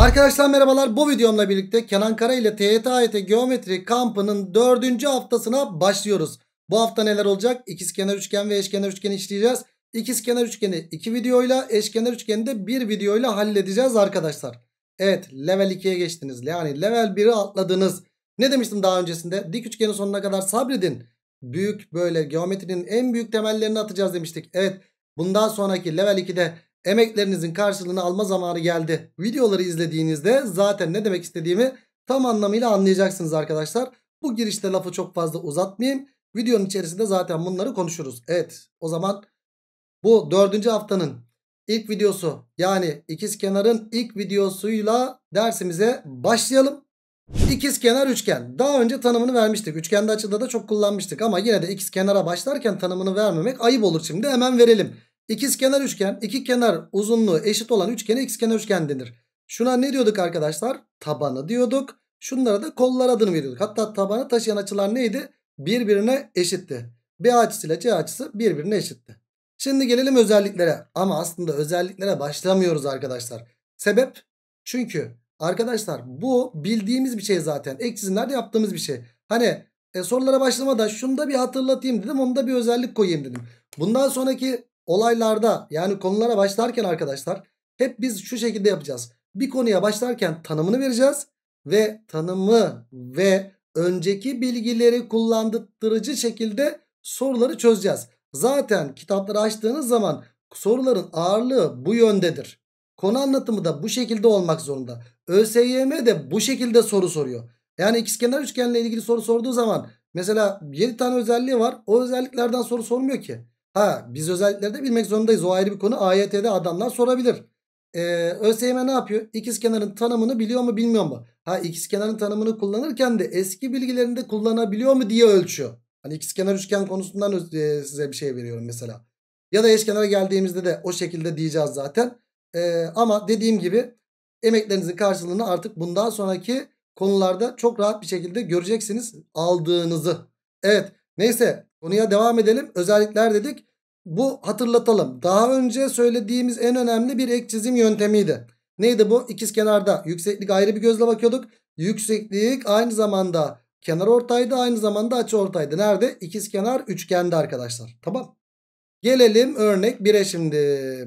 Arkadaşlar merhabalar bu videomla birlikte Kenan Kara ile TYT e Geometri kampının dördüncü haftasına başlıyoruz. Bu hafta neler olacak? İkizkenar üçgen ve eşkenar üçgen işleyeceğiz. İkizkenar üçgeni iki videoyla, eşkenar üçgeni de bir videoyla halledeceğiz arkadaşlar. Evet level 2'ye geçtiniz. Yani level 1'i atladınız. Ne demiştim daha öncesinde? Dik üçgenin sonuna kadar sabredin. Büyük böyle geometrinin en büyük temellerini atacağız demiştik. Evet bundan sonraki level 2'de Emeklerinizin karşılığını alma zamanı geldi. Videoları izlediğinizde zaten ne demek istediğimi tam anlamıyla anlayacaksınız arkadaşlar. Bu girişte lafı çok fazla uzatmayayım. Videonun içerisinde zaten bunları konuşuruz. Evet o zaman bu dördüncü haftanın ilk videosu yani ikiz kenarın ilk videosuyla dersimize başlayalım. İkiz kenar üçgen. Daha önce tanımını vermiştik. Üçgende açıda da çok kullanmıştık ama yine de ikiz kenara başlarken tanımını vermemek ayıp olur şimdi. Hemen verelim. İkiz kenar üçgen iki kenar uzunluğu eşit olan üçgene ikiz kenar üçgen denir. Şuna ne diyorduk arkadaşlar? Tabanı diyorduk. Şunlara da kollar adını veriyorduk. Hatta tabanı taşıyan açılar neydi? Birbirine eşitti. B açısıyla C açısı birbirine eşitti. Şimdi gelelim özelliklere. Ama aslında özelliklere başlamıyoruz arkadaşlar. Sebep? Çünkü arkadaşlar bu bildiğimiz bir şey zaten. Eksizimlerde yaptığımız bir şey. Hani e, sorulara başlamada şunu da bir hatırlatayım dedim. Onu da bir özellik koyayım dedim. Bundan sonraki olaylarda yani konulara başlarken arkadaşlar hep biz şu şekilde yapacağız. Bir konuya başlarken tanımını vereceğiz ve tanımı ve önceki bilgileri kullandırıcı şekilde soruları çözeceğiz. Zaten kitapları açtığınız zaman soruların ağırlığı bu yöndedir. Konu anlatımı da bu şekilde olmak zorunda. ÖSYM de bu şekilde soru soruyor. Yani ikizkenar üçgenle ilgili soru sorduğu zaman mesela 7 tane özelliği var. O özelliklerden soru sormuyor ki. Ha biz özellikleri de bilmek zorundayız. O ayrı bir konu. AYT'de adamlar sorabilir. Ee, ÖSYM ne yapıyor? İkiz kenarın tanımını biliyor mu bilmiyor mu? Ha ikiz kenarın tanımını kullanırken de eski bilgilerinde kullanabiliyor mu diye ölçüyor. Hani ikiz kenar üçgen konusundan e, size bir şey veriyorum mesela. Ya da eşkenara geldiğimizde de o şekilde diyeceğiz zaten. Ee, ama dediğim gibi emeklerinizin karşılığını artık bundan sonraki konularda çok rahat bir şekilde göreceksiniz aldığınızı. Evet neyse Konuya devam edelim. Özellikler dedik. Bu hatırlatalım. Daha önce söylediğimiz en önemli bir ek çizim yöntemiydi. Neydi bu? İkiz kenarda yükseklik ayrı bir gözle bakıyorduk. Yükseklik aynı zamanda kenar ortaydı aynı zamanda açı ortaydı. Nerede? İkiz kenar üçgende arkadaşlar. Tamam. Gelelim örnek 1'e şimdi.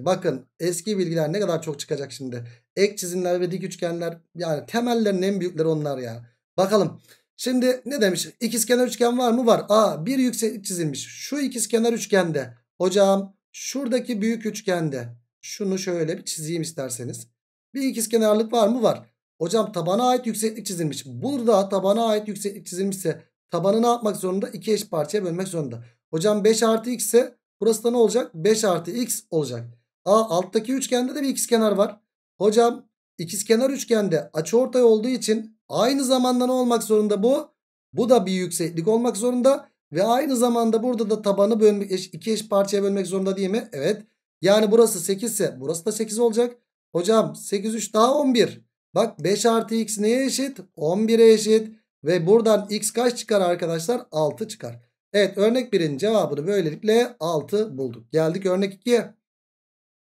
Bakın eski bilgiler ne kadar çok çıkacak şimdi. Ek çizimler ve dik üçgenler yani temellerin en büyükleri onlar ya. Bakalım. Şimdi ne demiş? İkizkenar üçgen var mı? Var. Aa bir yükseklik çizilmiş. Şu ikizkenar üçgende hocam şuradaki büyük üçgende şunu şöyle bir çizeyim isterseniz. Bir ikizkenarlık var mı? Var. Hocam tabana ait yükseklik çizilmiş. Burada tabana ait yükseklik çizilmişse tabanı ne yapmak zorunda? 2 eş parçaya bölmek zorunda. Hocam 5 artı x ise burası da ne olacak? 5 artı x olacak. Aa alttaki üçgende de bir ikizkenar var. Hocam ikizkenar üçgende açı ortay olduğu için Aynı zamanda ne olmak zorunda bu? Bu da bir yükseklik olmak zorunda. Ve aynı zamanda burada da tabanı bölmek, iki eş parçaya bölmek zorunda değil mi? Evet. Yani burası 8 ise burası da 8 olacak. Hocam 8 3 daha 11. Bak 5 artı x neye eşit? 11'e eşit. Ve buradan x kaç çıkar arkadaşlar? 6 çıkar. Evet örnek 1'in cevabını böylelikle 6 bulduk. Geldik örnek 2'ye.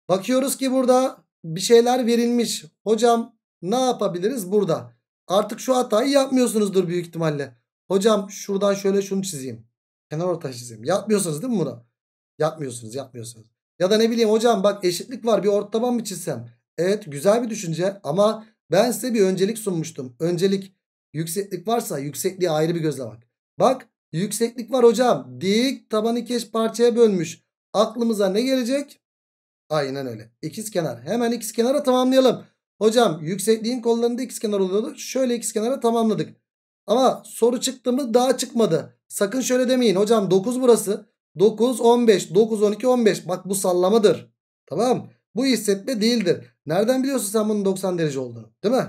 Bakıyoruz ki burada bir şeyler verilmiş. Hocam ne yapabiliriz burada? Artık şu hatayı yapmıyorsunuzdur büyük ihtimalle. Hocam şuradan şöyle şunu çizeyim. Kenar orta çizeyim. Yapmıyorsunuz değil mi bunu? Yapmıyorsunuz yapmıyorsunuz. Ya da ne bileyim hocam bak eşitlik var bir orta mı çizsem? Evet güzel bir düşünce ama ben size bir öncelik sunmuştum. Öncelik yükseklik varsa yüksekliği ayrı bir gözle bak. Bak yükseklik var hocam. Dik tabanı iki parçaya bölmüş. Aklımıza ne gelecek? Aynen öyle. İkiz kenar. Hemen ikiz kenara tamamlayalım. Hocam yüksekliğin kollarında ikizkenar oluyordu. Şöyle ikizkenara tamamladık. Ama soru çıktı mı daha çıkmadı. Sakın şöyle demeyin. Hocam 9 burası. 9, 15, 9, 12, 15. Bak bu sallamadır. Tamam. Bu hissetme değildir. Nereden biliyorsun sen bunun 90 derece olduğunu? Değil mi?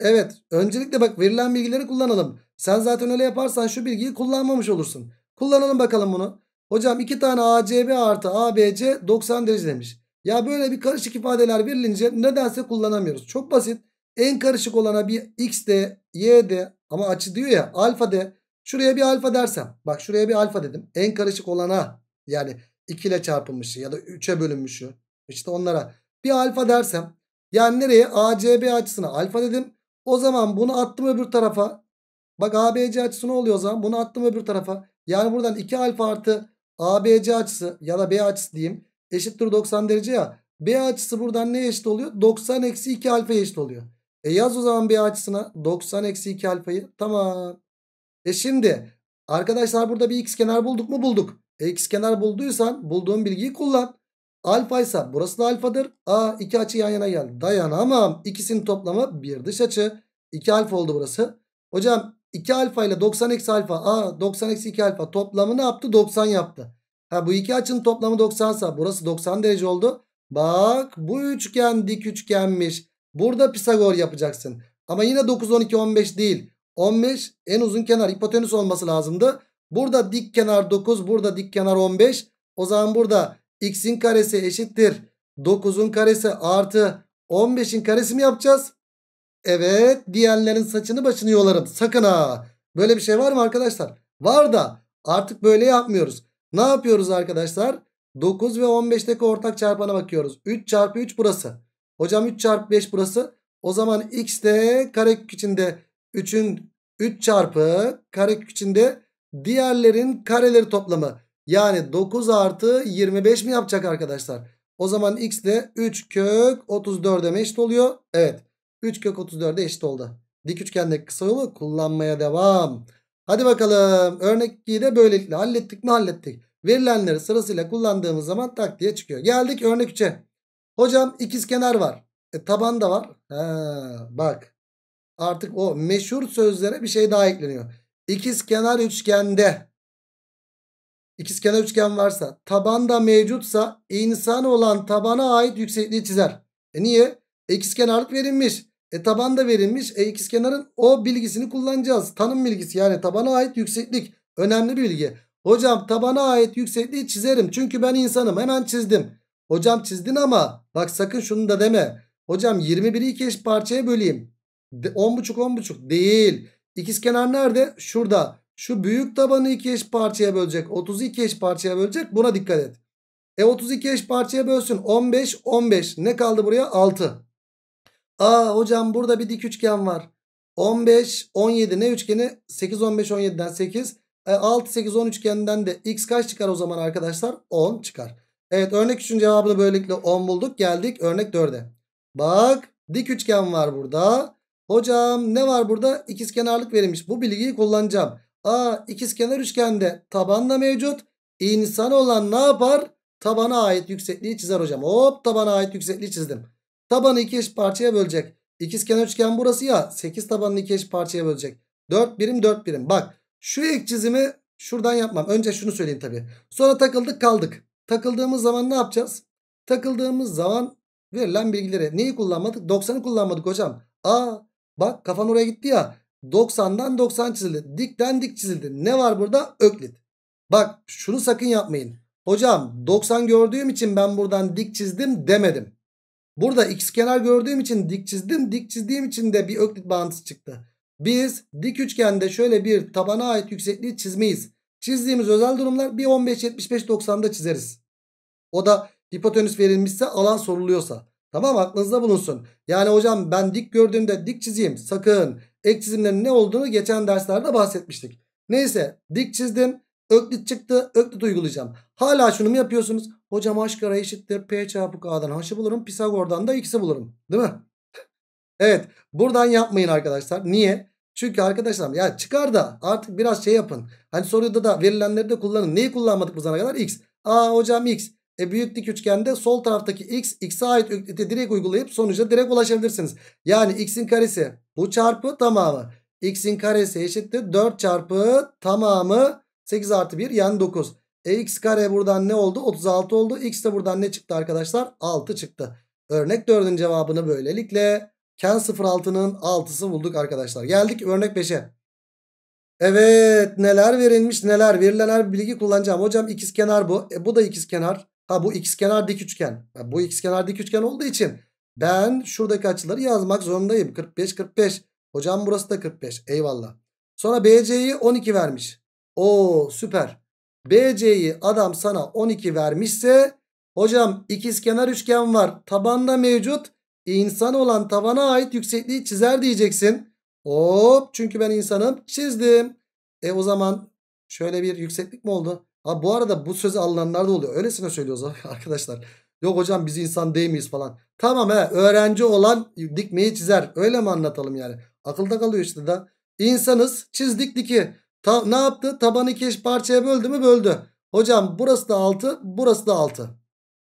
Evet. Öncelikle bak verilen bilgileri kullanalım. Sen zaten öyle yaparsan şu bilgiyi kullanmamış olursun. Kullanalım bakalım bunu. Hocam 2 tane ACB artı ABC 90 derece demiş. Ya böyle bir karışık ifadeler verilince nedense kullanamıyoruz. Çok basit. En karışık olana bir x de y de ama açı diyor ya alfa de. Şuraya bir alfa dersem. Bak şuraya bir alfa dedim. En karışık olana yani 2 ile çarpılmışı ya da 3'e bölünmüşü. işte onlara bir alfa dersem. Yani nereye? ACB açısına alfa dedim. O zaman bunu attım öbür tarafa. Bak ABC açısı ne oluyor o zaman? Bunu attım öbür tarafa. Yani buradan 2 alfa artı ABC açısı ya da B açısı diyeyim eşittir 90 derece ya. B açısı buradan ne eşit oluyor? 90 eksi 2 alfa eşit oluyor. E yaz o zaman B açısına 90 eksi 2 alfayı. Tamam. E şimdi arkadaşlar burada bir x kenar bulduk mu? Bulduk. E x kenar bulduysan bulduğun bilgiyi kullan. Alfa ise burası da alfadır. A iki açı yan yana geldi. Dayanamam. İkisinin toplamı bir dış açı. 2 alfa oldu burası. Hocam 2 alfa ile 90 eksi alfa. A 90 eksi 2 alfa toplamı ne yaptı? 90 yaptı. Ha bu iki açının toplamı 90 sa burası 90 derece oldu. Bak bu üçgen dik üçgenmiş. Burada Pisagor yapacaksın. Ama yine 9, 12, 15 değil. 15 en uzun kenar hipotenüs olması lazımdı. Burada dik kenar 9 burada dik kenar 15. O zaman burada x'in karesi eşittir. 9'un karesi artı 15'in karesi mi yapacağız? Evet diyenlerin saçını başını yolarım. Sakın ha. Böyle bir şey var mı arkadaşlar? Var da artık böyle yapmıyoruz. Ne yapıyoruz arkadaşlar? 9 ve 15'teki ortak çarpana bakıyoruz. 3 çarpı 3 burası. Hocam 3 çarpı 5 burası. O zaman x de karekök içinde 3'ün 3 çarpı karekök içinde diğerlerin kareleri toplamı. Yani 9 artı 25 mi yapacak arkadaşlar? O zaman x de 3 kök 34'e eşit oluyor. Evet 3 kök 34'e eşit oldu. Dik üçgendeki kısa yolu kullanmaya devam. Hadi bakalım örnek 2'yi de böylelikle hallettik mi hallettik. Verilenleri sırasıyla kullandığımız zaman tak diye çıkıyor. Geldik örnek 3'e. Hocam ikizkenar var. E, taban da var. Ha, bak artık o meşhur sözlere bir şey daha ekleniyor. İkizkenar üçgende ikizkenar üçgen varsa tabanda mevcutsa insan olan tabana ait yüksekliği çizer. E niye? İkizkenarlık verilmiş. E taban da verilmiş. E kenarın o bilgisini kullanacağız. Tanım bilgisi yani tabana ait yükseklik. Önemli bir bilgi. Hocam tabana ait yüksekliği çizerim. Çünkü ben insanım. Hemen çizdim. Hocam çizdin ama bak sakın şunu da deme. Hocam 21'i iki eş parçaya böleyim. 10.5 10.5 değil. İkiz kenar nerede? Şurada. Şu büyük tabanı iki eş parçaya bölecek. 32 iki eş parçaya bölecek. Buna dikkat et. E 32 eş parçaya bölsün. 15 15. Ne kaldı buraya? 6. Aa hocam burada bir dik üçgen var. 15, 17 ne üçgeni? 8, 15, 17'den 8. 6, 8, 10 üçgeninden de x kaç çıkar o zaman arkadaşlar? 10 çıkar. Evet örnek 3'ün cevabını böylelikle 10 bulduk. Geldik örnek 4'e. Bak dik üçgen var burada. Hocam ne var burada? İkizkenarlık verilmiş. Bu bilgiyi kullanacağım. Aa ikizkenar üçgende taban mevcut. İnsan olan ne yapar? Tabana ait yüksekliği çizer hocam. Hop tabana ait yüksekliği çizdim. Tabanı 2 eş parçaya bölecek. İkiz kenar üçgen burası ya. 8 tabanını 2 eş parçaya bölecek. 4 birim 4 birim. Bak şu ek çizimi şuradan yapmam. Önce şunu söyleyeyim tabii. Sonra takıldık kaldık. Takıldığımız zaman ne yapacağız? Takıldığımız zaman verilen bilgileri neyi kullanmadık? 90'ı kullanmadık hocam. Aa bak kafan oraya gitti ya. 90'dan 90 çizildi. Dikten dik çizildi. Ne var burada? Öklit. Bak şunu sakın yapmayın. Hocam 90 gördüğüm için ben buradan dik çizdim demedim. Burada x kenar gördüğüm için dik çizdim. Dik çizdiğim için de bir öklit bağıntısı çıktı. Biz dik üçgende şöyle bir tabana ait yüksekliği çizmeyiz. Çizdiğimiz özel durumlar bir 15, 75, 90'da çizeriz. O da hipotenüs verilmişse alan soruluyorsa. Tamam aklınızda bulunsun. Yani hocam ben dik gördüğümde dik çizeyim. Sakın ek çizimlerin ne olduğunu geçen derslerde bahsetmiştik. Neyse dik çizdim. Öklit çıktı. Öklit uygulayacağım. Hala şunu mu yapıyorsunuz? Hocam h kare eşittir. P çarpı K'dan h'ı bulurum. Pisagor'dan da x'i bulurum. Değil mi? evet. Buradan yapmayın arkadaşlar. Niye? Çünkü arkadaşlar ya çıkar da artık biraz şey yapın. Hani soruda da verilenleri de kullanın. Neyi kullanmadık bu zamana kadar? X. Aa hocam x. E büyük dik üçgende sol taraftaki x, x'e ait öklite direkt uygulayıp sonuca direkt ulaşabilirsiniz. Yani x'in karesi bu çarpı tamamı. x'in karesi eşittir 4 çarpı tamamı 8 artı 1 yani 9. E x kare buradan ne oldu? 36 oldu. X de buradan ne çıktı arkadaşlar? 6 çıktı. Örnek 4'ün cevabını böylelikle Ken 06'nın 6'sı bulduk arkadaşlar. Geldik örnek 5'e. Evet neler verilmiş neler verilen her bilgi kullanacağım. Hocam ikiz kenar bu. E, bu da ikiz kenar. Ha bu ikiz kenar dik üçgen. Ha, bu ikiz kenar dik üçgen olduğu için ben şuradaki açıları yazmak zorundayım. 45 45. Hocam burası da 45. Eyvallah. Sonra BC'yi 12 vermiş. O süper. BC'yi adam sana 12 vermişse hocam ikizkenar üçgen var. Tabanda mevcut. İnsan olan tabana ait yüksekliği çizer diyeceksin. Hop çünkü ben insanım çizdim. E o zaman şöyle bir yükseklik mi oldu? Ha bu arada bu sözü alınanlar da oluyor. Öylesine söylüyoruz arkadaşlar. Yok hocam biz insan değil miyiz falan. Tamam he öğrenci olan dikmeyi çizer. Öyle mi anlatalım yani? Akılda kalıyor işte da. İnsanız çizdik diki. Ta, ne yaptı? Tabanı iki eş parçaya böldü mü? Böldü. Hocam burası da 6, burası da 6.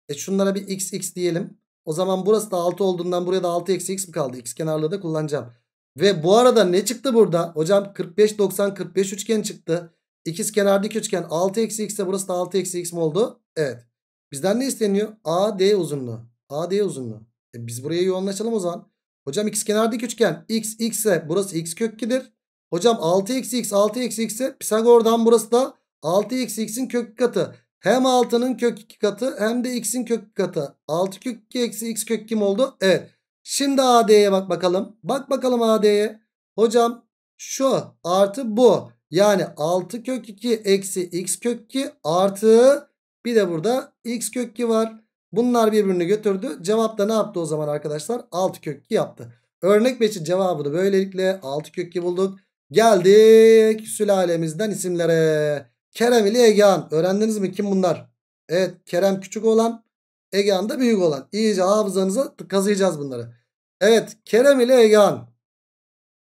E şunlara bir x x diyelim. O zaman burası da 6 olduğundan buraya da 6 eksi x mi kaldı? X kenarlığı da kullanacağım. Ve bu arada ne çıktı burada? Hocam 45 90 45 üçgen çıktı. İkiz kenar üçgen 6 eksi x ise burası da 6 eksi x mi oldu? Evet. Bizden ne isteniyor? AD uzunluğu. AD uzunluğu. E biz buraya yoğunlaşalım o zaman. Hocam ikiz kenar üçgen x x ise burası x kökkidir. Hocam 6 eksi x 6 eksi x Pisagor'dan burası da 6 eksi x'in kök katı. Hem 6'nın kök 2 katı hem de x'in kök katı. 6 kök 2 eksi x kök kim oldu? Evet. Şimdi AD'ye bak bakalım. Bak bakalım AD'ye. Hocam şu artı bu. Yani 6 kök 2 eksi x kök 2 artı bir de burada x kök 2 var. Bunlar birbirini götürdü. Cevap da ne yaptı o zaman arkadaşlar? 6 kök 2 yaptı. Örnek 5'in cevabını böylelikle 6 kök 2 bulduk. Geldik sülalemizden isimlere. Kerem ile Egehan. Öğrendiniz mi kim bunlar? Evet Kerem küçük olan Egehan da büyük olan. İyice hafızanıza kazıyacağız bunları. Evet Kerem ile Egehan.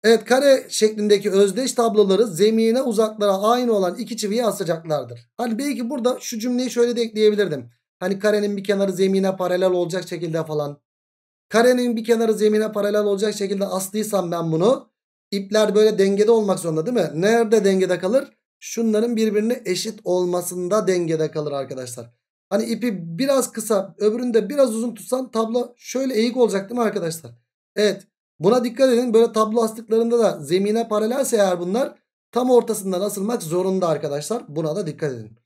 Evet kare şeklindeki özdeş tabloları zemine uzaklara aynı olan iki çiviye asacaklardır. Hani belki burada şu cümleyi şöyle de ekleyebilirdim. Hani karenin bir kenarı zemine paralel olacak şekilde falan. Karenin bir kenarı zemine paralel olacak şekilde astıysam ben bunu İpler böyle dengede olmak zorunda değil mi? Nerede dengede kalır? Şunların birbirine eşit olmasında dengede kalır arkadaşlar. Hani ipi biraz kısa öbüründe biraz uzun tutsan tablo şöyle eğik olacak değil mi arkadaşlar? Evet buna dikkat edin böyle tablo astıklarında da zemine paralelse eğer bunlar tam ortasından asılmak zorunda arkadaşlar. Buna da dikkat edin.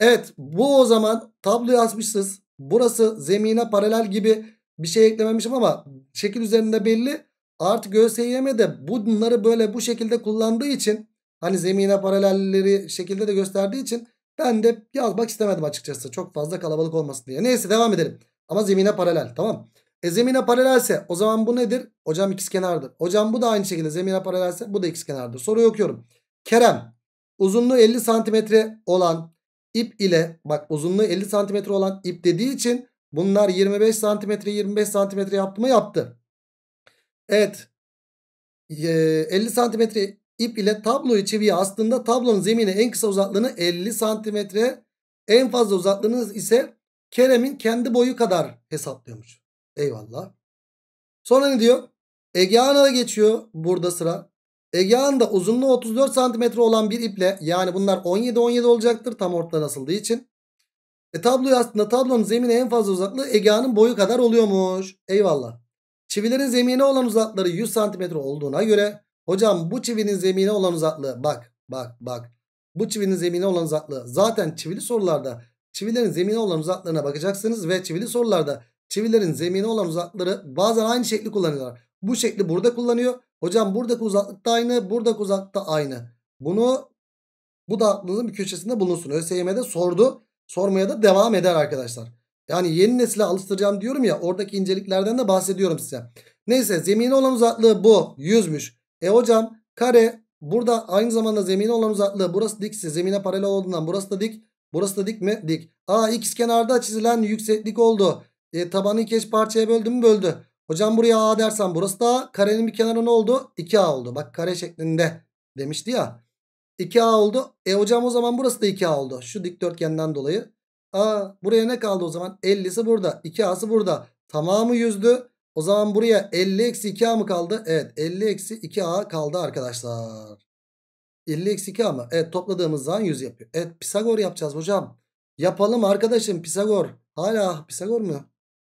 Evet bu o zaman tabloyu asmışsınız. Burası zemine paralel gibi bir şey eklememişim ama şekil üzerinde belli. Artı ÖSYM de bunları böyle bu şekilde kullandığı için hani zemine paralelleri şekilde de gösterdiği için ben de yazmak istemedim açıkçası. Çok fazla kalabalık olmasın diye. Neyse devam edelim. Ama zemine paralel tamam. E zemine paralelse o zaman bu nedir? Hocam ikizkenardır. Hocam bu da aynı şekilde zemine paralelse bu da ikizkenardır. Soruyu okuyorum. Kerem uzunluğu 50 santimetre olan ip ile bak uzunluğu 50 santimetre olan ip dediği için bunlar 25 santimetre 25 santimetre yaptı mı yaptı. Evet. 50 santimetre ip ile tabloyu çiviye aslında tablonun zemine en kısa uzaklığını 50 santimetre en fazla uzaklığınız ise Kerem'in kendi boyu kadar hesaplıyormuş. Eyvallah. Sonra ne diyor? Ege Ağa'na da geçiyor burada sıra. Ege Ağa'nda uzunluğu 34 santimetre olan bir iple yani bunlar 17-17 olacaktır tam ortadan asıldığı için. E tabloyu aslında tablonun zemine en fazla uzaklığı Ege boyu kadar oluyormuş. Eyvallah. Çivilerin zemine olan uzakları 100 cm olduğuna göre hocam bu çivinin zemine olan uzaklığı bak bak bak. Bu çivinin zemine olan uzaklığı zaten çivili sorularda çivilerin zemine olan uzaklığına bakacaksınız ve çivili sorularda çivilerin zemine olan uzakları bazen aynı şekli kullanıyorlar. Bu şekli burada kullanıyor. Hocam buradaki uzaklık da aynı, buradaki uzaklık da aynı. Bunu bu da aklınızın bir köşesinde bulunsun. ÖSYM'de sordu. Sormaya da devam eder arkadaşlar. Yani yeni nesile alıştıracağım diyorum ya oradaki inceliklerden de bahsediyorum size. Neyse zemine olan uzaklığı bu 100'müş. E hocam kare burada aynı zamanda zemine olan uzaklığı burası dikse zemine paralel olduğundan burası da dik. Burası da dik mi? Dik. Aa x kenarda çizilen yükseklik oldu. E, tabanı iki parçaya böldü mü? Böldü. Hocam buraya A dersen burası da A. Karenin bir kenarı ne oldu? 2A oldu. Bak kare şeklinde demişti ya. 2A oldu. E hocam o zaman burası da 2A oldu. Şu dikdörtgenden dolayı. A buraya ne kaldı o zaman? 50'si burada. 2A'sı burada. Tamamı 100'dü. O zaman buraya 50 eksi 2A mı kaldı? Evet 50 eksi 2A kaldı arkadaşlar. 50 eksi 2A mı? Evet topladığımız zaman 100 yapıyor. Evet Pisagor yapacağız hocam. Yapalım arkadaşım Pisagor. Hala Pisagor mu?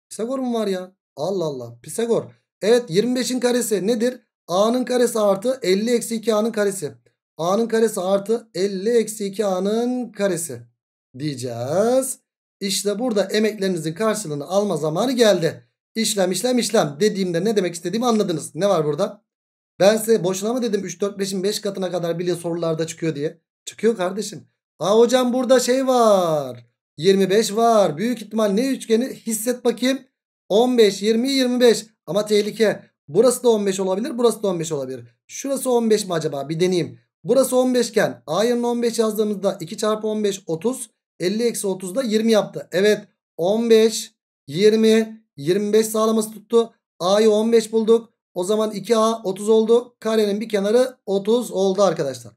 Pisagor mu var ya? Allah Allah Pisagor. Evet 25'in karesi nedir? A'nın karesi artı 50 eksi 2A'nın karesi. A'nın karesi artı 50 eksi 2A'nın karesi diyeceğiz. İşte burada emeklerinizin karşılığını alma zamanı geldi. İşlem işlem işlem dediğimde ne demek istediğimi anladınız. Ne var burada? Ben size boşuna mı dedim 3 4 5'in 5 katına kadar bile sorularda çıkıyor diye. Çıkıyor kardeşim. Aa hocam burada şey var. 25 var. Büyük ihtimal ne üçgeni hisset bakayım. 15, 20, 25. Ama tehlike. Burası da 15 olabilir. Burası da 15 olabilir. Şurası 15 mi acaba? Bir deneyeyim. Burası 15 iken A yerine 15 yazdığımızda 2 çarpı 15 30. 50 eksi 30 da 20 yaptı. Evet 15, 20, 25 sağlaması tuttu. A'yı 15 bulduk. O zaman 2A 30 oldu. Karenin bir kenarı 30 oldu arkadaşlar.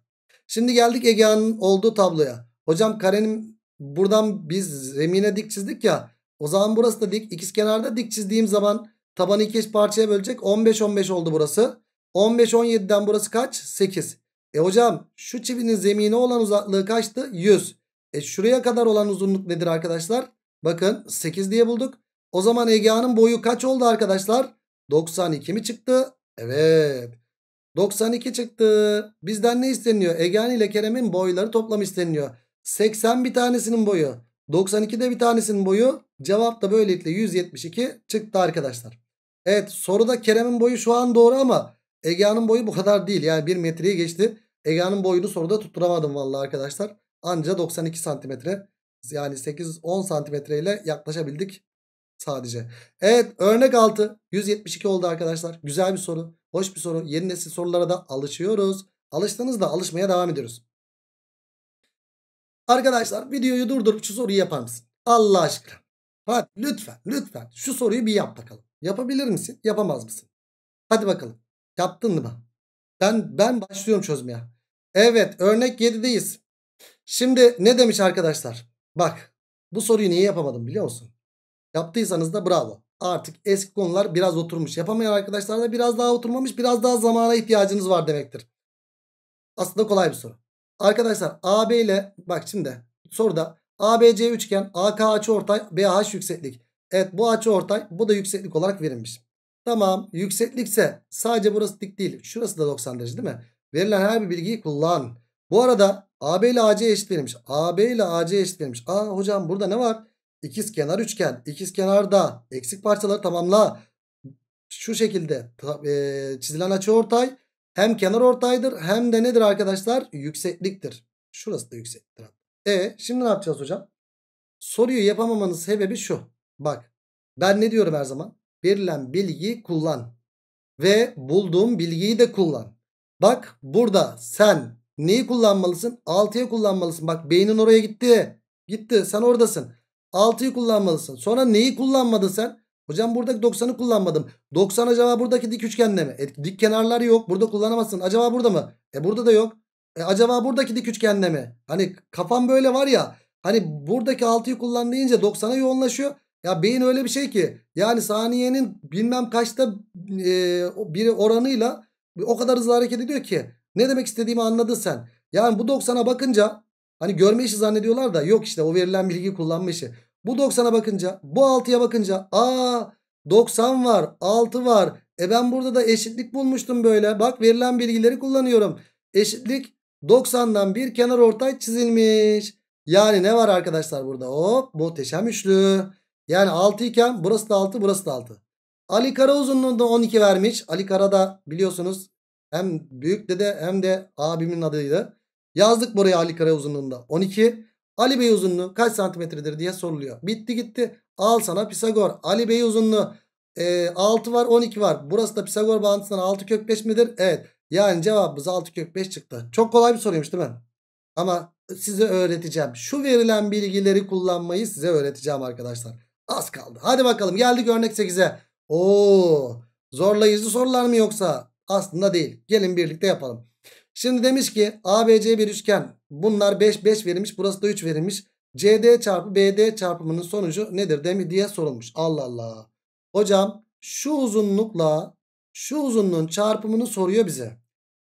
Şimdi geldik Egehan'ın olduğu tabloya. Hocam karenin buradan biz zemine dik çizdik ya. O zaman burası da dik. İkiz kenarda dik çizdiğim zaman tabanı iki parçaya bölecek. 15 15 oldu burası. 15 17'den burası kaç? 8. E hocam şu çivinin zemine olan uzaklığı kaçtı? 100. E şuraya kadar olan uzunluk nedir arkadaşlar? Bakın 8 diye bulduk. O zaman Egea'nın boyu kaç oldu arkadaşlar? 92 mi çıktı? Evet. 92 çıktı. Bizden ne isteniyor? Egehan ile Kerem'in boyları toplam isteniyor. 80 bir tanesinin boyu. 92 de bir tanesinin boyu. Cevap da böylelikle 172 çıktı arkadaşlar. Evet soruda Kerem'in boyu şu an doğru ama Egehan'ın boyu bu kadar değil. Yani 1 metreyi geçti. Egehan'ın boyunu soruda tutturamadım vallahi arkadaşlar anca 92 santimetre yani 8-10 santimetre ile yaklaşabildik sadece. Evet örnek 6 172 oldu arkadaşlar. Güzel bir soru. Hoş bir soru. Yeni nesil sorulara da alışıyoruz. Alıştınız da alışmaya devam ediyoruz. Arkadaşlar videoyu durdurup şu soruyu yapar mısın? Allah aşkına. Hadi lütfen lütfen şu soruyu bir yap bakalım. Yapabilir misin? Yapamaz mısın? Hadi bakalım. Yaptın mı? Ben ben başlıyorum çözmeye. Evet örnek 7'deyiz. Şimdi ne demiş arkadaşlar? Bak bu soruyu niye yapamadım biliyor musun? Yaptıysanız da bravo. Artık eski konular biraz oturmuş. Yapamayan arkadaşlar da biraz daha oturmamış. Biraz daha zamana ihtiyacınız var demektir. Aslında kolay bir soru. Arkadaşlar AB ile bak şimdi soruda ABC üçgen AK açı ortay BH yükseklik. Evet bu açı ortay bu da yükseklik olarak verilmiş. Tamam yükseklikse sadece burası dik değil. Şurası da 90 derece değil mi? Verilen her bir bilgiyi kullan. Bu arada AB ile AC eşitlenmiş. AB ile AC eşitlenmiş. Aa hocam burada ne var? İkiz kenar üçgen. İkiz kenarda eksik parçaları tamamla. Şu şekilde e, çizilen açı ortay hem kenar ortaydır hem de nedir arkadaşlar? Yüksekliktir. Şurası da yüksektir. E şimdi ne yapacağız hocam? Soruyu yapamamanın sebebi şu. Bak ben ne diyorum her zaman? Verilen bilgiyi kullan. Ve bulduğum bilgiyi de kullan. Bak burada sen Neyi kullanmalısın? 6'yı kullanmalısın. Bak beynin oraya gitti. Gitti. Sen oradasın. 6'yı kullanmalısın. Sonra neyi kullanmadın sen? Hocam buradaki 90'ı kullanmadım. 90 acaba buradaki dik üçgende mi? E, dik kenarlar yok. Burada kullanamazsın. Acaba burada mı? E burada da yok. E acaba buradaki dik üçgende mi? Hani kafam böyle var ya. Hani buradaki 6'yı kullandığınca deyince 90'a yoğunlaşıyor. Ya beyin öyle bir şey ki. Yani saniyenin bilmem kaçta e, biri oranıyla o kadar hızlı hareket ediyor ki. Ne demek istediğimi anladın sen. Yani bu 90'a bakınca hani görme işi zannediyorlar da yok işte o verilen bilgi kullanma işi. Bu 90'a bakınca bu 6'ya bakınca aa 90 var 6 var. E ben burada da eşitlik bulmuştum böyle. Bak verilen bilgileri kullanıyorum. Eşitlik 90'dan bir kenar ortay çizilmiş. Yani ne var arkadaşlar burada? Hop muhteşem üçlü. Yani 6 iken burası da 6 burası da 6. Ali Kara uzunluğunda 12 vermiş. Ali Kara da biliyorsunuz hem büyük dede hem de abimin adıydı. Yazdık buraya Ali kare uzunluğunda. 12. Ali Bey uzunluğu kaç santimetredir diye soruluyor. Bitti gitti. Al sana Pisagor. Ali Bey uzunluğu e, 6 var 12 var. Burası da Pisagor bağıntısından 6 kök 5 midir? Evet. Yani cevabımız 6 kök 5 çıktı. Çok kolay bir soruymuş değil mi? Ama size öğreteceğim. Şu verilen bilgileri kullanmayı size öğreteceğim arkadaşlar. Az kaldı. Hadi bakalım geldik örnek 8'e. Oo, zorlayıcı sorular mı yoksa? Aslında değil. Gelin birlikte yapalım. Şimdi demiş ki ABC bir üçgen. Bunlar 5 5 verilmiş. Burası da 3 verilmiş. CD çarpı BD çarpımının sonucu nedir demi diye sorulmuş. Allah Allah. Hocam şu uzunlukla şu uzunluğun çarpımını soruyor bize.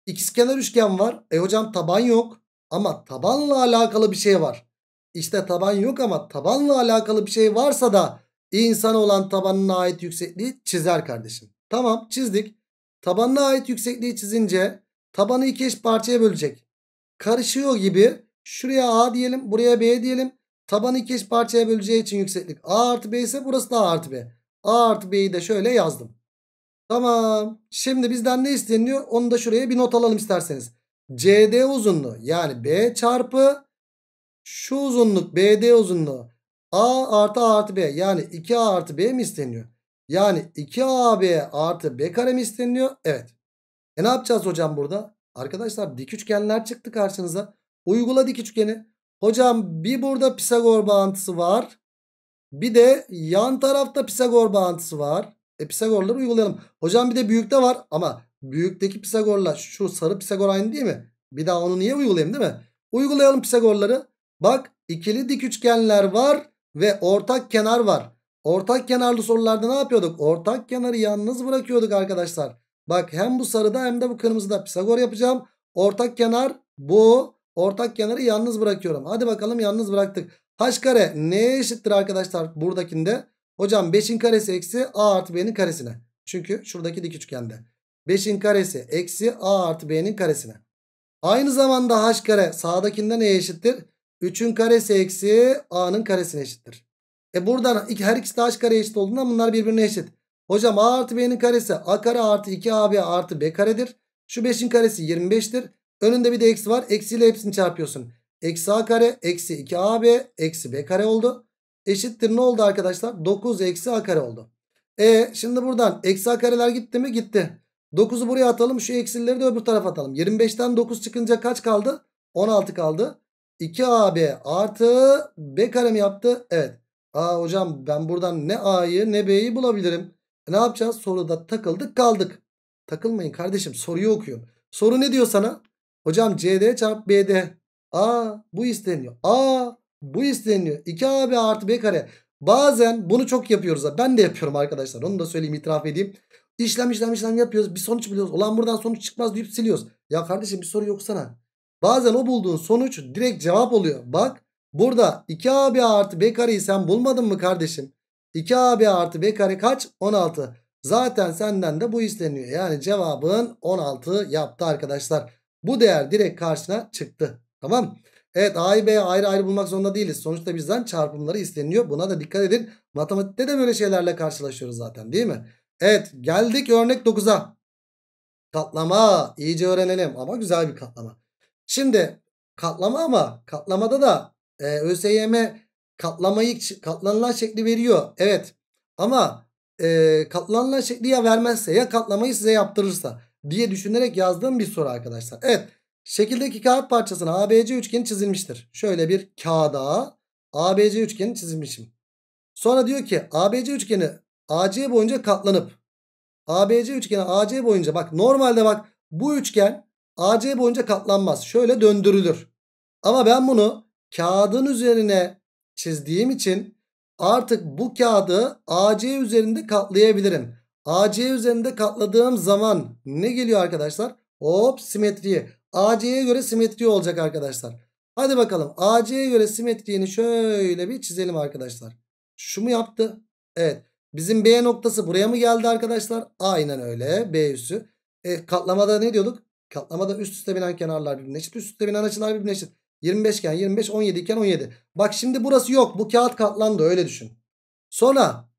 İkizkenar üçgen var. E hocam taban yok. Ama tabanla alakalı bir şey var. İşte taban yok ama tabanla alakalı bir şey varsa da insan olan tabanına ait yüksekliği çizer kardeşim. Tamam çizdik. Tabanına ait yüksekliği çizince tabanı iki eş parçaya bölecek. Karışıyor gibi şuraya A diyelim buraya B diyelim. Tabanı iki eş parçaya böleceği için yükseklik A artı B ise burası da A artı B. A artı B'yi de şöyle yazdım. Tamam. Şimdi bizden ne isteniyor? Onu da şuraya bir not alalım isterseniz. CD uzunluğu yani B çarpı şu uzunluk BD uzunluğu A artı A artı B yani 2A artı B mi isteniyor? Yani 2AB artı B kare mi isteniliyor? Evet. E ne yapacağız hocam burada? Arkadaşlar dik üçgenler çıktı karşınıza. Uygula dik üçgeni. Hocam bir burada Pisagor bağıntısı var. Bir de yan tarafta Pisagor bağıntısı var. E Pisagorları uygulayalım. Hocam bir de büyükte var ama büyükteki Pisagorla şu sarı Pisagor aynı değil mi? Bir daha onu niye uygulayayım değil mi? Uygulayalım Pisagorları. Bak ikili dik üçgenler var ve ortak kenar var. Ortak kenarlı sorularda ne yapıyorduk? Ortak kenarı yalnız bırakıyorduk arkadaşlar. Bak hem bu sarıda hem de bu kırmızıda Pisagor yapacağım. Ortak kenar bu. Ortak kenarı yalnız bırakıyorum. Hadi bakalım yalnız bıraktık. H kare neye eşittir arkadaşlar buradakinde? Hocam 5'in karesi eksi a artı b'nin karesine. Çünkü şuradaki dik üçgende. 5'in karesi eksi a artı b'nin karesine. Aynı zamanda h kare sağdakinde neye eşittir? 3'ün karesi eksi a'nın karesine eşittir. E buradan her ikisi de h kare eşit olduğundan bunlar birbirine eşit. Hocam a artı b'nin karesi a kare artı 2ab artı b karedir. Şu 5'in karesi 25'tir. Önünde bir de eksi var. Eksiyle hepsini çarpıyorsun. Eksi a kare eksi 2ab eksi b kare oldu. Eşittir ne oldu arkadaşlar? 9 eksi a kare oldu. E şimdi buradan eksi a kareler gitti mi? Gitti. 9'u buraya atalım. Şu eksileri de öbür tarafa atalım. 25'ten 9 çıkınca kaç kaldı? 16 kaldı. 2ab artı b kare mi yaptı? Evet. Aa hocam ben buradan ne A'yı ne B'yi bulabilirim. E, ne yapacağız? Soruda takıldık kaldık. Takılmayın kardeşim soruyu okuyun. Soru ne diyor sana? Hocam CD çarp BD. A bu isteniyor. A bu isteniyor. 2AB artı B kare. Bazen bunu çok yapıyoruz. Ben de yapıyorum arkadaşlar. Onu da söyleyeyim itiraf edeyim. İşlem işlem işlem yapıyoruz. Bir sonuç buluyoruz. Ulan buradan sonuç çıkmaz deyip siliyoruz. Ya kardeşim bir soru yoksana. Bazen o bulduğun sonuç direkt cevap oluyor. Bak Burada 2AB artı B kareyi sen bulmadın mı kardeşim? 2AB artı B kare kaç? 16. Zaten senden de bu isteniyor. Yani cevabın 16 yaptı arkadaşlar. Bu değer direkt karşına çıktı. Tamam. Evet A'yı B'ye ayrı ayrı bulmak zorunda değiliz. Sonuçta bizden çarpımları isteniyor. Buna da dikkat edin. Matematikte de böyle şeylerle karşılaşıyoruz zaten değil mi? Evet geldik örnek 9'a. Katlama. iyice öğrenelim ama güzel bir katlama. Şimdi katlama ama katlamada da e, ee, ÖSYM katlamayı katlanılan şekli veriyor. Evet ama e, katlanılan şekli ya vermezse ya katlamayı size yaptırırsa diye düşünerek yazdığım bir soru arkadaşlar. Evet şekildeki kağıt parçasına ABC üçgeni çizilmiştir. Şöyle bir kağıda ABC üçgeni çizilmişim. Sonra diyor ki ABC üçgeni AC boyunca katlanıp ABC üçgeni AC boyunca bak normalde bak bu üçgen AC boyunca katlanmaz. Şöyle döndürülür. Ama ben bunu kağıdın üzerine çizdiğim için artık bu kağıdı AC üzerinde katlayabilirim. AC üzerinde katladığım zaman ne geliyor arkadaşlar? Hop simetriye. AC'ye göre simetri olacak arkadaşlar. Hadi bakalım AC'ye göre simetriğini şöyle bir çizelim arkadaşlar. Şu mu yaptı? Evet. Bizim B noktası buraya mı geldi arkadaşlar? Aynen öyle. B üssü. E, katlamada ne diyorduk? Katlamada üst üste binen kenarlar birbirine eşit. Üst üste binen açılar birbirine eşit. 25 iken 25 17 iken 17. Bak şimdi burası yok. Bu kağıt katlandı öyle düşün. Sonra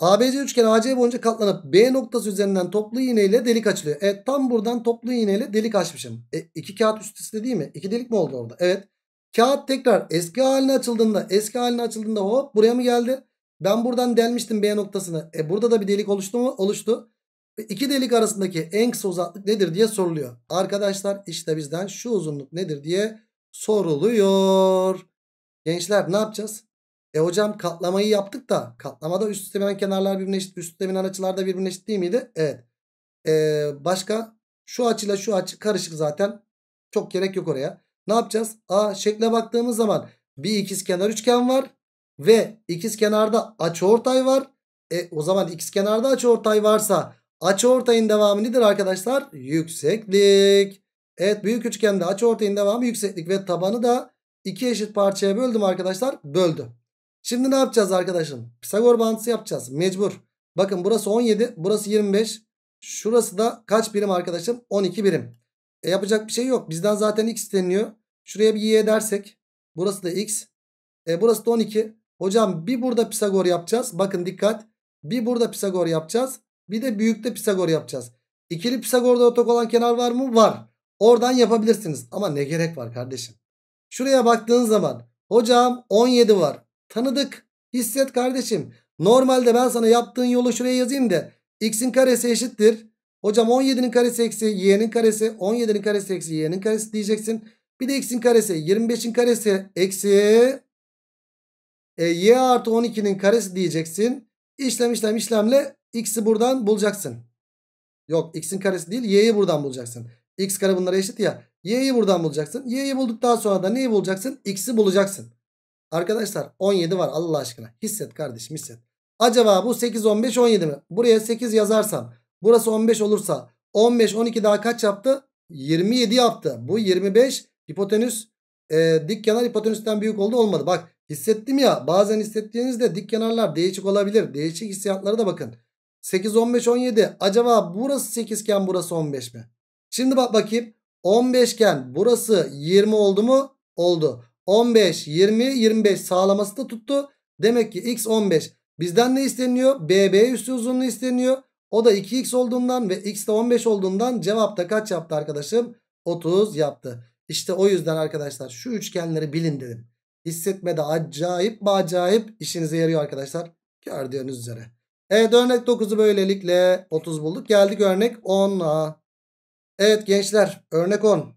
ABC üçgen AC boyunca katlanıp B noktası üzerinden toplu iğneyle delik açılıyor. Evet tam buradan toplu iğneyle delik açmışım. E, iki kağıt üst üste değil mi? İki delik mi oldu orada? Evet. Kağıt tekrar eski haline açıldığında eski haline açıldığında hop buraya mı geldi? Ben buradan delmiştim B noktasını. E, burada da bir delik oluştu mu? Oluştu. E, iki delik arasındaki en kısa uzaklık nedir diye soruluyor. Arkadaşlar işte bizden şu uzunluk nedir diye soruluyor. Gençler ne yapacağız? E hocam katlamayı yaptık da katlamada üst üste binen kenarlar birbirine eşit. Üst üste binen açılar da birbirine eşit değil miydi? Evet. E, başka şu açıyla şu açı karışık zaten. Çok gerek yok oraya. Ne yapacağız? A şekle baktığımız zaman bir ikizkenar üçgen var ve ikizkenarda açıortay var. E o zaman ikizkenarda açıortay varsa açıortayın devamı nedir arkadaşlar? Yükseklik. Evet büyük üçgende ortayın devamı yükseklik ve tabanı da iki eşit parçaya böldüm arkadaşlar. Böldü. Şimdi ne yapacağız arkadaşım? Pisagor bağıntısı yapacağız. Mecbur. Bakın burası 17, burası 25. Şurası da kaç birim arkadaşım? 12 birim. E yapacak bir şey yok. Bizden zaten x isteniyor. Şuraya bir y dersek. Burası da x. E burası da 12. Hocam bir burada Pisagor yapacağız. Bakın dikkat. Bir burada Pisagor yapacağız. Bir de büyükte Pisagor yapacağız. İkili Pisagor'da ortak olan kenar var mı? Var. Oradan yapabilirsiniz. Ama ne gerek var kardeşim? Şuraya baktığın zaman hocam 17 var. Tanıdık. Hisset kardeşim. Normalde ben sana yaptığın yolu şuraya yazayım da x'in karesi eşittir. Hocam 17'nin karesi eksi y'nin karesi 17'nin karesi eksi y'nin karesi diyeceksin. Bir de x'in karesi 25'in karesi eksi e, y artı 12'nin karesi diyeceksin. İşlem işlem işlemle x'i buradan bulacaksın. Yok x'in karesi değil y'yi buradan bulacaksın. X kare bunlara eşit ya. Y'yi buradan bulacaksın. Y'yi bulduktan sonra da neyi bulacaksın? X'i bulacaksın. Arkadaşlar 17 var Allah aşkına. Hisset kardeşim hisset. Acaba bu 8, 15, 17 mi? Buraya 8 yazarsam. Burası 15 olursa. 15, 12 daha kaç yaptı? 27 yaptı. Bu 25 hipotenüs e, dik kenar hipotenüsten büyük oldu olmadı. Bak hissettim ya bazen hissettiğinizde dik kenarlar değişik olabilir. Değişik hissiyatlara da bakın. 8, 15, 17. Acaba burası 8 iken burası 15 mi? Şimdi bak bakayım. 15 iken burası 20 oldu mu? Oldu. 15, 20, 25 sağlaması da tuttu. Demek ki x 15. Bizden ne isteniyor? BB üstü uzunluğu isteniyor. O da 2x olduğundan ve x de 15 olduğundan cevapta kaç yaptı arkadaşım? 30 yaptı. İşte o yüzden arkadaşlar şu üçgenleri bilin dedim. Hissetmede acayip acayip işinize yarıyor arkadaşlar. Gördüğünüz üzere. Evet örnek 9'u böylelikle 30 bulduk. Geldik örnek 10'a. Evet gençler örnek 10.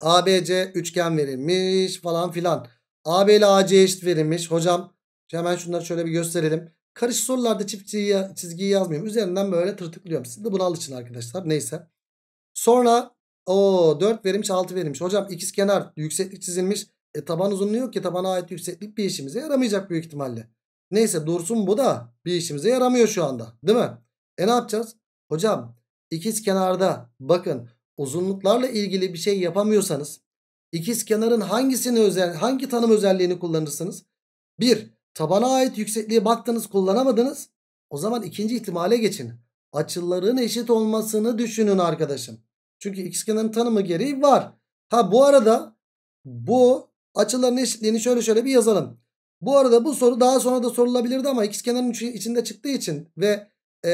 ABC üçgen verilmiş falan filan. AB ile AC eşit verilmiş. Hocam hemen şunları şöyle bir gösterelim. karış sorularda çift çizgiyi yazmıyorum. Üzerinden böyle tırtıklıyorum. Siz de bunu alışın arkadaşlar. Neyse. Sonra o 4 verilmiş 6 verilmiş. Hocam ikiz kenar yükseklik çizilmiş. E taban uzunluğu yok ki tabana ait yükseklik bir işimize yaramayacak büyük ihtimalle. Neyse dursun bu da bir işimize yaramıyor şu anda. Değil mi? E ne yapacağız? Hocam ikiz kenarda bakın uzunluklarla ilgili bir şey yapamıyorsanız ikiz kenarın hangisini özel hangi tanım özelliğini kullanırsınız? Bir tabana ait yüksekliğe baktınız kullanamadınız. O zaman ikinci ihtimale geçin. Açıların eşit olmasını düşünün arkadaşım. Çünkü ikiz kenarın tanımı gereği var. Ha bu arada bu açıların eşitliğini şöyle şöyle bir yazalım. Bu arada bu soru daha sonra da sorulabilirdi ama ikiz kenarın içinde çıktığı için ve e,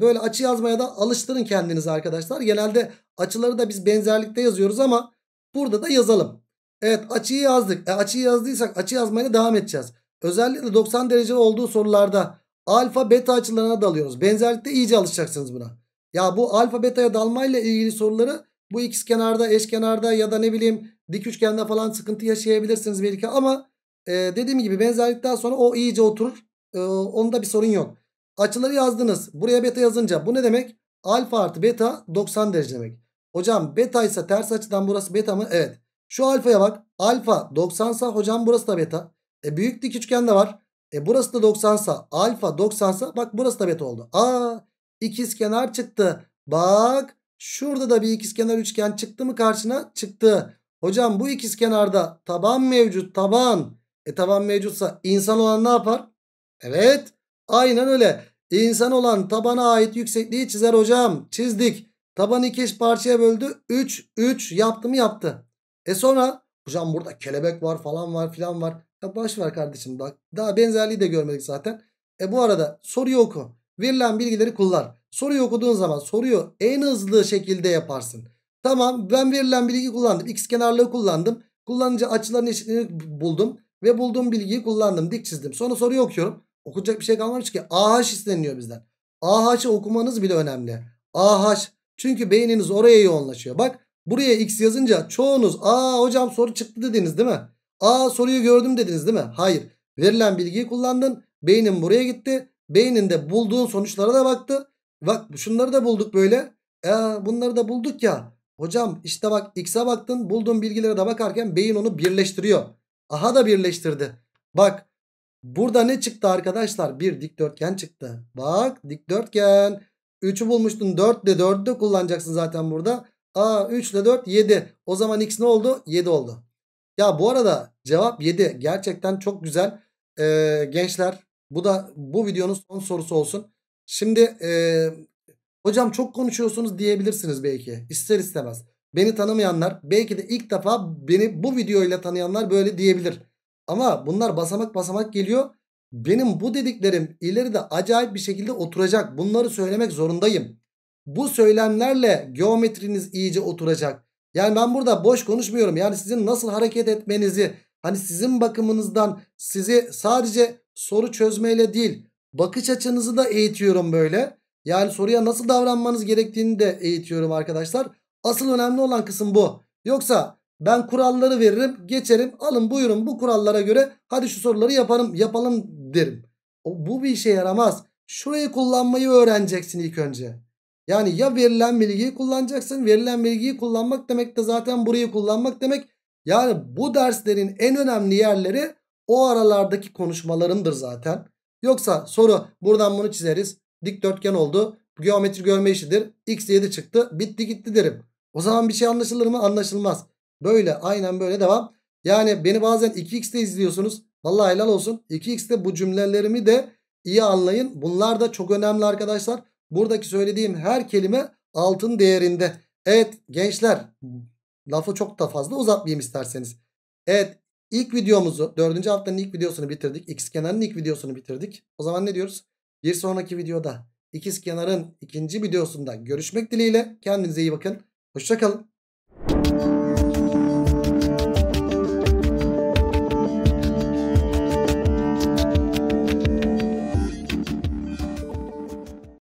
böyle açı yazmaya da alıştırın kendinizi arkadaşlar. Genelde açıları da biz benzerlikte yazıyoruz ama burada da yazalım. Evet açıyı yazdık. E, açıyı yazdıysak açı yazmaya devam edeceğiz. Özellikle 90 derece olduğu sorularda alfa beta açılarına dalıyoruz. Benzerlikte iyice alışacaksınız buna. Ya bu alfa beta'ya dalmayla ilgili soruları bu x ikizkenarda, eşkenarda ya da ne bileyim dik üçgende falan sıkıntı yaşayabilirsiniz belki ama e, dediğim gibi benzerlikten sonra o iyice oturur. E, onda bir sorun yok. Açıları yazdınız. Buraya beta yazınca bu ne demek? Alfa artı beta 90 derece demek. Hocam beta ise ters açıdan burası beta mı? Evet. Şu alfaya bak. Alfa 90 sa hocam burası da beta. E büyük dik üçgen de var. E burası da 90 sa alfa 90 sa bak burası da beta oldu. Aa ikizkenar çıktı. Bak şurada da bir ikizkenar üçgen çıktı mı karşına? Çıktı. Hocam bu ikizkenarda taban mevcut taban. E taban mevcutsa insan olan ne yapar? Evet Aynen öyle. İnsan olan tabana ait yüksekliği çizer hocam. Çizdik. Tabanı iki eş parçaya böldü. 3 3 yaptı mı yaptı. E sonra hocam burada kelebek var falan var filan var. Ya baş ver kardeşim bak. Daha benzerliği de görmedik zaten. E bu arada soruyu oku. Verilen bilgileri kullan. Soruyu okuduğun zaman soruyu en hızlı şekilde yaparsın. Tamam ben verilen bilgi kullandım. X kenarlığı kullandım. Kullanınca açıların eşitliğini buldum. Ve bulduğum bilgiyi kullandım. Dik çizdim. Sonra soruyu okuyorum. Okunacak bir şey kalmamış ki. AH isteniyor bizden. AH'ı okumanız bile önemli. AH. Çünkü beyniniz oraya yoğunlaşıyor. Bak buraya X yazınca çoğunuz aa hocam soru çıktı dediniz değil mi? Aa soruyu gördüm dediniz değil mi? Hayır. Verilen bilgiyi kullandın. Beynin buraya gitti. Beynin de bulduğun sonuçlara da baktı. Bak şunları da bulduk böyle. Ee, bunları da bulduk ya. Hocam işte bak X'e baktın. Bulduğun bilgilere de bakarken beyin onu birleştiriyor. Aha da birleştirdi. Bak Burada ne çıktı arkadaşlar? Bir dikdörtgen çıktı. Bak dikdörtgen. 3'ü bulmuştun 4 ile 4'ü de kullanacaksın zaten burada. Aa 3 ile 4 7. O zaman x ne oldu? 7 oldu. Ya bu arada cevap 7. Gerçekten çok güzel. Ee, gençler bu da bu videonun son sorusu olsun. Şimdi e, hocam çok konuşuyorsunuz diyebilirsiniz belki. İster istemez. Beni tanımayanlar belki de ilk defa beni bu videoyla tanıyanlar böyle diyebilir. Ama bunlar basamak basamak geliyor. Benim bu dediklerim ileride acayip bir şekilde oturacak. Bunları söylemek zorundayım. Bu söylemlerle geometriniz iyice oturacak. Yani ben burada boş konuşmuyorum. Yani sizin nasıl hareket etmenizi hani sizin bakımınızdan sizi sadece soru çözmeyle değil bakış açınızı da eğitiyorum böyle. Yani soruya nasıl davranmanız gerektiğini de eğitiyorum arkadaşlar. Asıl önemli olan kısım bu. Yoksa ben kuralları veririm geçerim alın buyurun bu kurallara göre hadi şu soruları yaparım yapalım derim. O, bu bir işe yaramaz. Şurayı kullanmayı öğreneceksin ilk önce. Yani ya verilen bilgiyi kullanacaksın. Verilen bilgiyi kullanmak demek de zaten burayı kullanmak demek. Yani bu derslerin en önemli yerleri o aralardaki konuşmalarındır zaten. Yoksa soru buradan bunu çizeriz. Dikdörtgen oldu. Geometri görme işidir. X7 çıktı. Bitti gitti derim. O zaman bir şey anlaşılır mı? Anlaşılmaz. Böyle aynen böyle devam. Yani beni bazen 2x'te izliyorsunuz. Vallahi helal olsun. 2x'te bu cümlelerimi de iyi anlayın. Bunlar da çok önemli arkadaşlar. Buradaki söylediğim her kelime altın değerinde. Evet gençler lafı çok da fazla uzatmayayım isterseniz. Evet ilk videomuzu dördüncü haftanın ilk videosunu bitirdik. X kenarının ilk videosunu bitirdik. O zaman ne diyoruz? Bir sonraki videoda ikiz kenarın ikinci videosunda görüşmek dileğiyle. Kendinize iyi bakın. Hoşçakalın.